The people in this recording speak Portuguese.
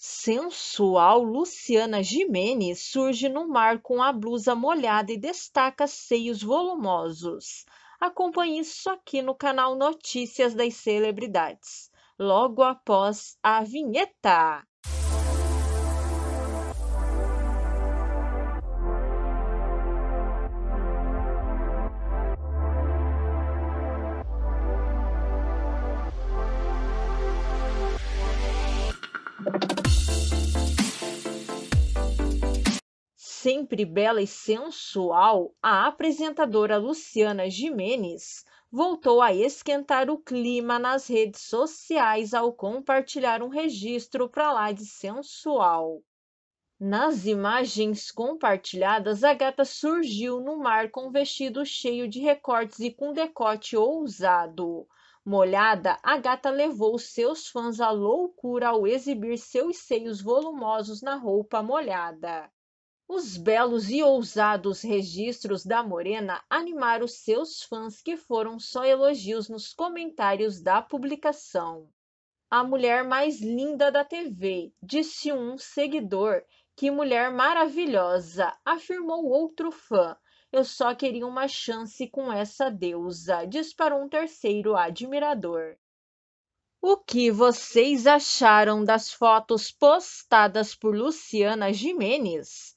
sensual Luciana Gimenez surge no mar com a blusa molhada e destaca seios volumosos. Acompanhe isso aqui no canal Notícias das Celebridades, logo após a vinheta. sempre bela e sensual, a apresentadora Luciana Jimenez voltou a esquentar o clima nas redes sociais ao compartilhar um registro para lá de sensual. Nas imagens compartilhadas, a gata surgiu no mar com um vestido cheio de recortes e com decote ousado. Molhada, a gata levou seus fãs à loucura ao exibir seus seios volumosos na roupa molhada. Os belos e ousados registros da Morena animaram seus fãs, que foram só elogios nos comentários da publicação. A mulher mais linda da TV, disse um seguidor. Que mulher maravilhosa, afirmou outro fã. Eu só queria uma chance com essa deusa, disparou um terceiro admirador. O que vocês acharam das fotos postadas por Luciana Jimenez?